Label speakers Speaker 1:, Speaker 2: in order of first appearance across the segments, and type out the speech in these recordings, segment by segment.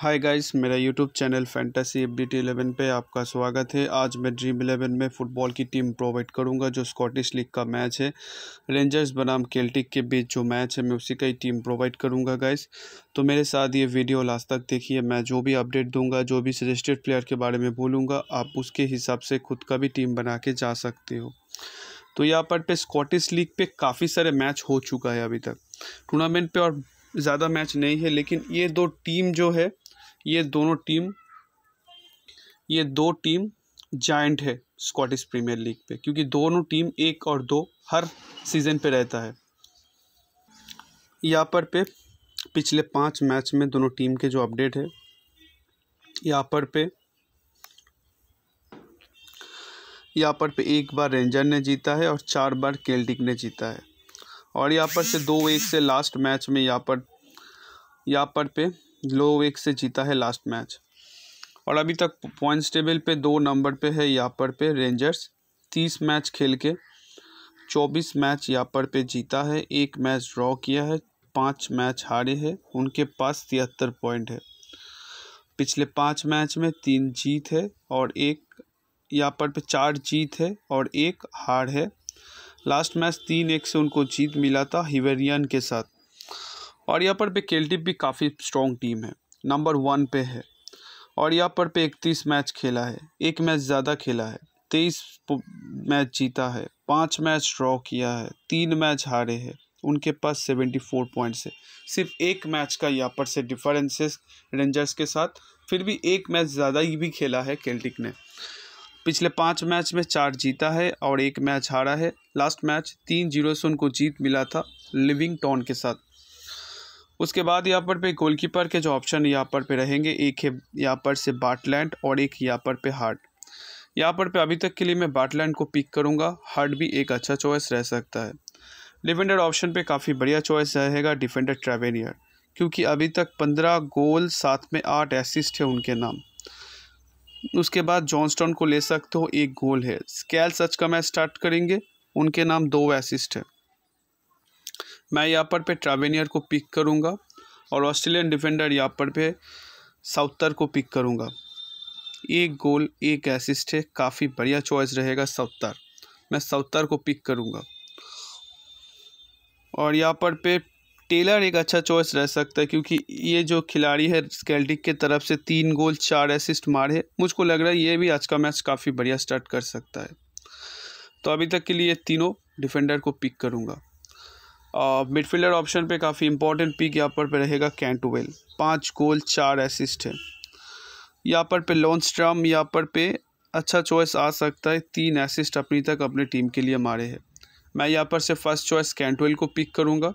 Speaker 1: हाय guys मेरा YouTube channel fantasy F D T पर आपका स्वागत है आज मैं ड्रीम इलेवन में फ़ुटबॉल की टीम प्रोवाइड करूंगा जो स्कॉटिश लीग का मैच है रेंजर्स बनाम केल्टिक के बीच जो मैच है मैं उसी का ही टीम प्रोवाइड करूंगा गाइस तो मेरे साथ ये वीडियो लास्ट तक देखिए मैं जो भी अपडेट दूंगा जो भी सजेस्टेड प्लेयर के बारे में बोलूँगा आप उसके हिसाब से खुद का भी टीम बना के जा सकते हो तो यहाँ पर पे स्कॉटिश लीग पे काफ़ी सारे मैच हो चुका है अभी तक टूर्नामेंट पर और ज़्यादा मैच नहीं है लेकिन ये दो टीम जो है ये दोनों टीम ये दो टीम जॉइंट है स्कॉटिश प्रीमियर लीग पे क्योंकि दोनों टीम एक और दो हर सीज़न पे रहता है यहाँ पर पे पिछले पांच मैच में दोनों टीम के जो अपडेट है यहाँ पर पे यहाँ पर पे एक बार रेंजर ने जीता है और चार बार केल्टिक ने जीता है और यहाँ पर से दो एक से लास्ट मैच में यहाँ पर यहाँ पर पे लो वेक से जीता है लास्ट मैच और अभी तक पॉइंट्स टेबल पे दो नंबर पे है यापर पे रेंजर्स तीस मैच खेल के चौबीस मैच यापर पे जीता है एक मैच ड्रॉ किया है पाँच मैच हारे हैं उनके पास तिहत्तर पॉइंट है पिछले पाँच मैच में तीन जीत है और एक यापर पे चार जीत है और एक हार है लास्ट मैच तीन एक से उनको जीत मिला था हिवेरियन के साथ और यहाँ पर पे केल्टिप भी काफ़ी स्ट्रॉन्ग टीम है नंबर वन पे है और यहाँ पर पे इकतीस मैच खेला है एक मैच ज़्यादा खेला है तेईस मैच जीता है पाँच मैच ड्रॉ किया है तीन मैच हारे हैं उनके पास सेवेंटी फोर पॉइंट्स है सिर्फ एक मैच का यहाँ पर से डिफरेंसेस रेंजर्स के साथ फिर भी एक मैच ज़्यादा ही भी खेला है केल्टिक ने पिछले पाँच मैच में चार जीता है और एक मैच हारा है लास्ट मैच तीन जीरो से उनको जीत मिला था लिविंग टॉन के साथ उसके बाद यहाँ पर पे गोलकीपर के जो ऑप्शन यहाँ पर पे रहेंगे एक है यहाँ पर से बाटलैंड और एक यहाँ पर पे हार्ट यहाँ पर पे अभी तक के लिए मैं बाटलैंड को पिक करूँगा हार्ट भी एक अच्छा चॉइस रह सकता है डिफेंडर ऑप्शन पे काफ़ी बढ़िया चॉइस रहेगा डिफेंडर ट्रेवेनियर क्योंकि अभी तक पंद्रह गोल साथ में आठ एसिस्ट है उनके नाम उसके बाद जॉनस्टॉन को ले सकते हो एक गोल है स्केल सच का मैच स्टार्ट करेंगे उनके नाम दो एसिस्ट है मैं यहाँ पर पे ट्रावेनियर को पिक करूँगा और ऑस्ट्रेलियन डिफेंडर यहाँ पर पे साउथर को पिक करूँगा एक गोल एक असिस्ट है काफ़ी बढ़िया चॉइस रहेगा साउथर मैं साउथर को पिक करूँगा और यहाँ पर पे टेलर एक अच्छा चॉइस रह सकता है क्योंकि ये जो खिलाड़ी है स्केल्टिक के तरफ से तीन गोल चार असिस्ट मारे मुझको लग रहा है ये भी आज का मैच काफ़ी बढ़िया स्टार्ट कर सकता है तो अभी तक के लिए तीनों डिफेंडर को पिक करूँगा मिडफील्डर ऑप्शन पे काफ़ी इंपॉर्टेंट पिक यहाँ पर पे रहेगा कैंटोवेल पाँच गोल चार असिस्ट है यहाँ पर पे लॉन्च ट्रम यहाँ पर पे अच्छा चॉइस आ सकता है तीन असिस्ट अपनी तक अपने टीम के लिए मारे हैं मैं यहाँ पर से फर्स्ट चॉइस कैंटवेल को पिक करूँगा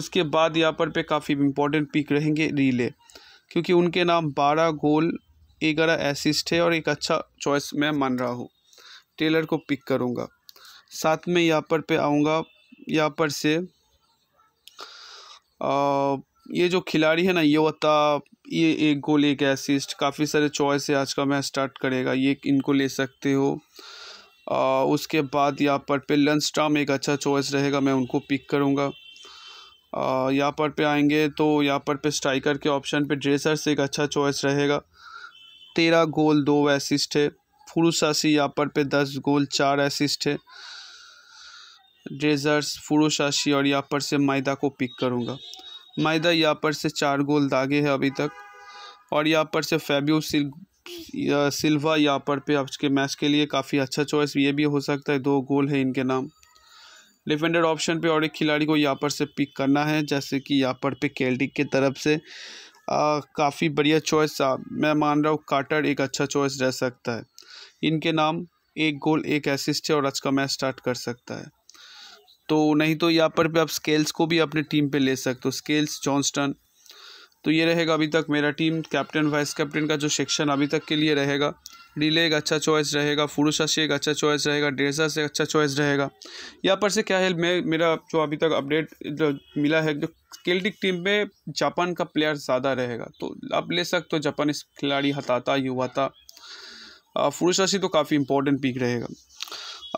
Speaker 1: उसके बाद यहाँ पर पे काफ़ी इंपॉर्टेंट पिक रहेंगे रीले क्योंकि उनके नाम बारह गोल ग्यारह असिस्ट है और एक अच्छा चॉइस मैं मान रहा हूँ टेलर को पिक करूँगा साथ में यहाँ पर पे आऊँगा यहाँ पर से आ, ये जो खिलाड़ी है ना ये होता ये एक गोल एक एसिस्ट काफ़ी सारे चॉइस है आज का मैच स्टार्ट करेगा ये इनको ले सकते हो आ, उसके बाद यहाँ पर पे लंच टाम एक अच्छा चॉइस रहेगा मैं उनको पिक करूँगा यहाँ पर पे आएंगे तो यहाँ पर पे स्ट्राइकर के ऑप्शन पे से एक अच्छा चॉइस रहेगा तेरह गोल दो एसिस्ट है फुरुसासी यहाँ पर पे दस गोल चार एसिस्ट है ड्रेजर्स फुरुशाशी और यहाँ पर से मायदा को पिक करूँगा मैदा यहाँ पर से चार गोल दागे हैं अभी तक और यहाँ पर से फेब्यू सिल या सिल्वा यहाँ पर पे आज के मैच के लिए काफ़ी अच्छा चॉइस ये भी हो सकता है दो गोल है इनके नाम डिफेंडर ऑप्शन पे और एक खिलाड़ी को यहाँ पर से पिक करना है जैसे कि यहाँ पर पे कैल्टिक के तरफ से काफ़ी बढ़िया चॉइस मैं मान रहा हूँ काटर एक अच्छा चॉइस रह सकता है इनके नाम एक गोल एक असिस्ट है और आज का मैच स्टार्ट कर सकता है तो नहीं तो यहाँ पर भी आप स्केल्स को भी अपने टीम पे ले सकते हो स्केल्स जॉन्स्टन तो ये रहेगा अभी तक मेरा टीम कैप्टन वाइस कैप्टन का जो सेक्शन अभी तक के लिए रहेगा रिले एक अच्छा चॉइस रहेगा फुरुशा से एक अच्छा चॉइस रहेगा डेरसा से अच्छा चॉइस रहेगा यहाँ पर से क्या है मैं मेरा जो अभी तक अपडेट जो मिला है जो केल्टिक टीम में जापान का प्लेयर ज़्यादा रहेगा तो आप ले सकते हो इस खिलाड़ी हताता युवाता से तो काफ़ी इंपॉर्टेंट पिक रहेगा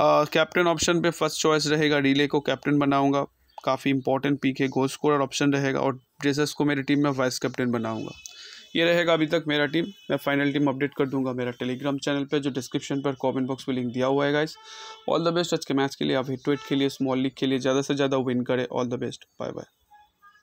Speaker 1: कैप्टन ऑप्शन पे फर्स्ट चॉइस रहेगा रिले को कैप्टन बनाऊंगा काफ़ी इंपॉर्टेंट पीक है गोल स्कोरर ऑप्शन रहेगा और ड्रेसस को मेरी टीम में वाइस कैप्टन बनाऊंगा ये रहेगा अभी तक मेरा टीम मैं फाइनल टीम अपडेट कर दूंगा मेरा टेलीग्राम चैनल पे जो डिस्क्रिप्शन पर कमेंट बॉक्स में लिंक दिया हुआ है गाइस ऑल द बेस्ट आज के मैच के लिए आप हिट वेट के लिए स्मॉल लीग के लिए ज़्यादा से ज़्यादा विन करें all the best bye bye